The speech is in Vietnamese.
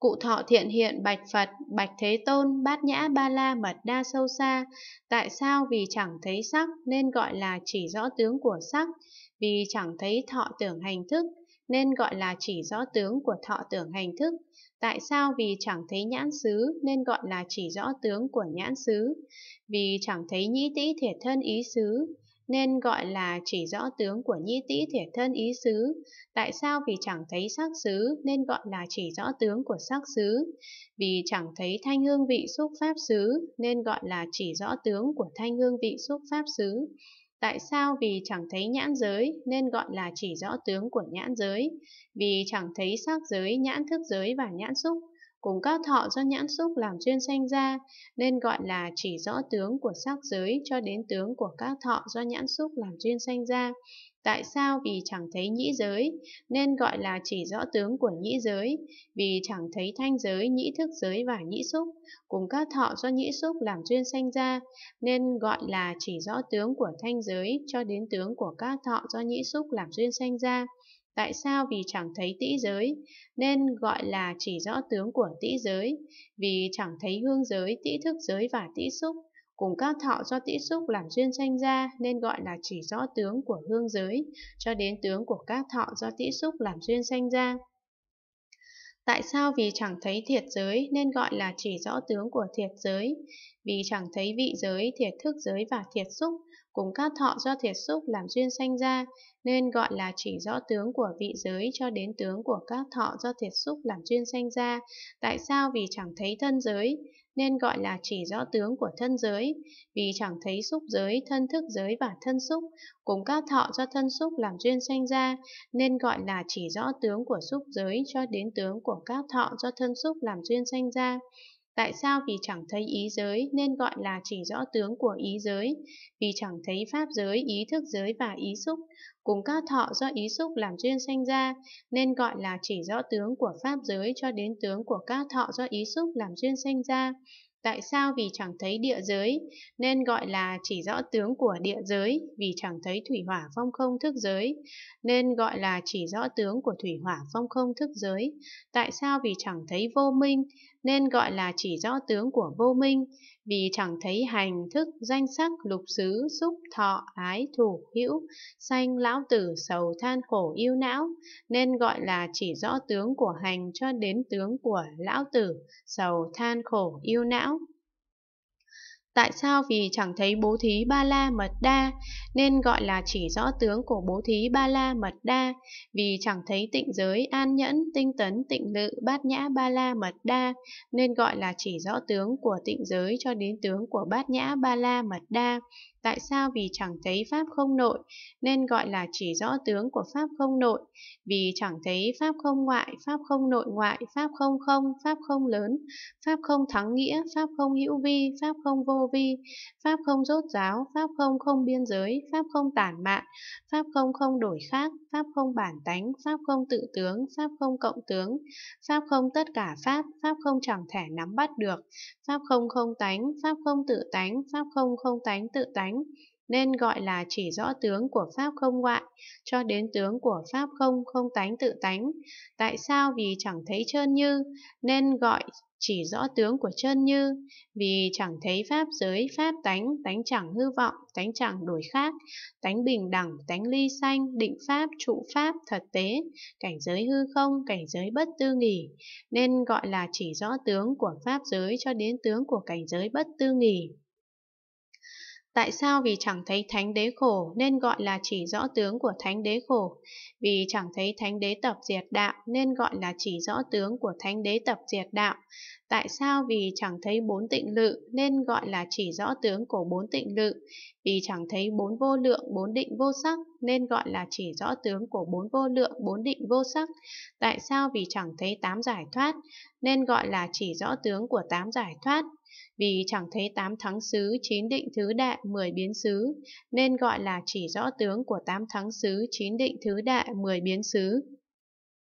Cụ thọ thiện hiện bạch Phật, bạch Thế Tôn, bát nhã ba la mật đa sâu xa. Tại sao vì chẳng thấy sắc nên gọi là chỉ rõ tướng của sắc, vì chẳng thấy thọ tưởng hành thức nên gọi là chỉ rõ tướng của thọ tưởng hành thức. Tại sao vì chẳng thấy nhãn xứ nên gọi là chỉ rõ tướng của nhãn xứ, vì chẳng thấy nhĩ tĩ thể thân ý xứ, nên gọi là chỉ rõ tướng của nhi tĩ thể thân ý xứ. Tại sao vì chẳng thấy sắc xứ nên gọi là chỉ rõ tướng của sắc xứ? Vì chẳng thấy thanh hương vị xúc pháp xứ nên gọi là chỉ rõ tướng của thanh hương vị xúc pháp xứ. Tại sao vì chẳng thấy nhãn giới nên gọi là chỉ rõ tướng của nhãn giới? Vì chẳng thấy sắc giới, nhãn thức giới và nhãn xúc cùng các thọ do nhãn xúc làm duyên sanh ra, nên gọi là chỉ rõ tướng của sắc giới cho đến tướng của các thọ do nhãn xúc làm duyên sanh ra. Tại sao vì chẳng thấy nhĩ giới, nên gọi là chỉ rõ tướng của nhĩ giới, vì chẳng thấy thanh giới, nhĩ thức giới và nhĩ xúc, cùng các thọ do nhĩ xúc làm duyên sanh ra, nên gọi là chỉ rõ tướng của thanh giới cho đến tướng của các thọ do nhĩ xúc làm duyên sanh ra tại sao vì chẳng thấy tĩ giới, nên gọi là chỉ rõ tướng của tĩ giới, vì chẳng thấy hương giới, tĩ thức giới và tĩ xúc, cùng các thọ do tĩ xúc làm duyên sanh ra nên gọi là chỉ rõ tướng của hương giới, cho đến tướng của các thọ do tĩ xúc làm duyên sanh ra. Tại sao vì chẳng thấy thiệt giới nên gọi là chỉ rõ tướng của thiệt giới, vì chẳng thấy vị giới, thiệt thức giới và thiệt xúc, cùng các thọ do thiệt xúc làm duyên sanh ra, nên gọi là chỉ rõ tướng của vị giới cho đến tướng của các thọ do thiệt xúc làm duyên sanh ra. Tại sao vì chẳng thấy thân giới, nên gọi là chỉ rõ tướng của thân giới, vì chẳng thấy xúc giới, thân thức giới và thân xúc, cùng các thọ do thân xúc làm duyên sanh ra, nên gọi là chỉ rõ tướng của xúc giới cho đến tướng của các thọ do thân xúc làm duyên sanh ra. Tại sao vì chẳng thấy ý giới nên gọi là chỉ rõ tướng của ý giới, vì chẳng thấy pháp giới, ý thức giới và ý xúc, cùng các thọ do ý xúc làm duyên sanh ra, nên gọi là chỉ rõ tướng của pháp giới cho đến tướng của các thọ do ý xúc làm duyên sanh ra, Tại sao vì chẳng thấy địa giới, nên gọi là chỉ rõ tướng của địa giới, vì chẳng thấy thủy hỏa phong không thức giới, nên gọi là chỉ rõ tướng của thủy hỏa phong không thức giới. Tại sao vì chẳng thấy vô minh, nên gọi là chỉ rõ tướng của vô minh, vì chẳng thấy hành thức danh sắc lục xứ xúc thọ ái thủ hữu sanh lão tử sầu than khổ yêu não nên gọi là chỉ rõ tướng của hành cho đến tướng của lão tử sầu than khổ yêu não Tại sao vì chẳng thấy bố thí ba la mật đa, nên gọi là chỉ rõ tướng của bố thí ba la mật đa, vì chẳng thấy tịnh giới, an nhẫn, tinh tấn, tịnh lự, bát nhã ba la mật đa, nên gọi là chỉ rõ tướng của tịnh giới cho đến tướng của bát nhã ba la mật đa, tại sao vì chẳng thấy pháp không nội nên gọi là chỉ rõ tướng của pháp không nội vì chẳng thấy pháp không ngoại pháp không nội ngoại pháp không không pháp không lớn pháp không thắng nghĩa pháp không hữu vi pháp không vô vi pháp không rốt giáo pháp không không biên giới pháp không tản mạn pháp không không đổi khác pháp không bản tánh pháp không tự tướng pháp không cộng tướng pháp không tất cả pháp pháp không chẳng thể nắm bắt được pháp không không tánh pháp không tự tánh pháp không không tánh tự tánh thánh, nên gọi là chỉ rõ tướng của Pháp không ngoại, cho đến tướng của Pháp không không tánh tự tánh. Tại sao vì chẳng thấy trơn như, nên gọi chỉ rõ tướng của chân như, vì chẳng thấy pháp giới, pháp tánh, tánh chẳng hư vọng, tánh chẳng đổi khác, tánh bình đẳng, tánh ly sanh, định pháp, trụ pháp, thật tế, cảnh giới hư không, cảnh giới bất tư nghỉ, nên gọi là chỉ rõ tướng của pháp giới cho đến tướng của cảnh giới bất tư nghỉ. Tại sao vì chẳng thấy thánh đế khổ nên gọi là chỉ rõ tướng của thánh đế khổ? Vì chẳng thấy thánh đế tập diệt đạo nên gọi là chỉ rõ tướng của thánh đế tập diệt đạo. Tại sao vì chẳng thấy bốn tịnh lự nên gọi là chỉ rõ tướng của bốn tịnh lự? Vì chẳng thấy bốn vô lượng bốn định vô sắc nên gọi là chỉ rõ tướng của bốn vô lượng bốn định vô sắc. Tại sao vì chẳng thấy tám giải thoát nên gọi là chỉ rõ tướng của tám giải thoát? Vì chẳng thấy tám thắng xứ, chín định thứ đại, mười biến xứ, nên gọi là chỉ rõ tướng của tám thắng xứ, chín định thứ đại, mười biến xứ.